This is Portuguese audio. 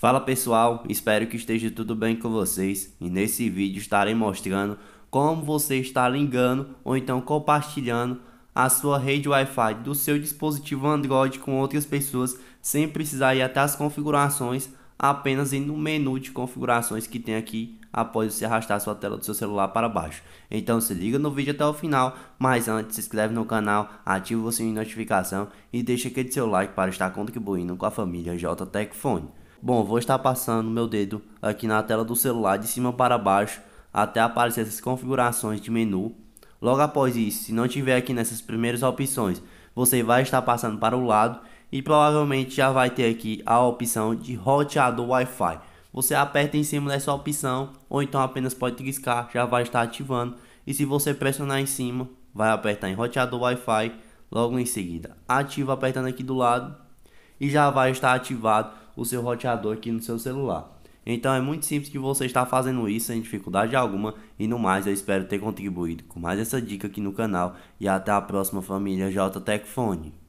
Fala pessoal, espero que esteja tudo bem com vocês e nesse vídeo estarei mostrando como você está ligando ou então compartilhando a sua rede Wi-Fi do seu dispositivo Android com outras pessoas sem precisar ir até as configurações, apenas indo no menu de configurações que tem aqui após você arrastar a sua tela do seu celular para baixo. Então se liga no vídeo até o final, mas antes se inscreve no canal, ativa o sininho de notificação e deixa aquele seu like para estar contribuindo com a família JTech Fone. Bom, vou estar passando meu dedo aqui na tela do celular de cima para baixo até aparecer essas configurações de menu. Logo após isso, se não tiver aqui nessas primeiras opções, você vai estar passando para o lado e provavelmente já vai ter aqui a opção de roteador Wi-Fi. Você aperta em cima dessa opção ou então apenas pode triscar, já vai estar ativando. E se você pressionar em cima, vai apertar em roteador Wi-Fi. Logo em seguida, ativa apertando aqui do lado e já vai estar ativado o seu roteador aqui no seu celular. Então é muito simples que você está fazendo isso sem dificuldade alguma e no mais eu espero ter contribuído com mais essa dica aqui no canal e até a próxima família JTech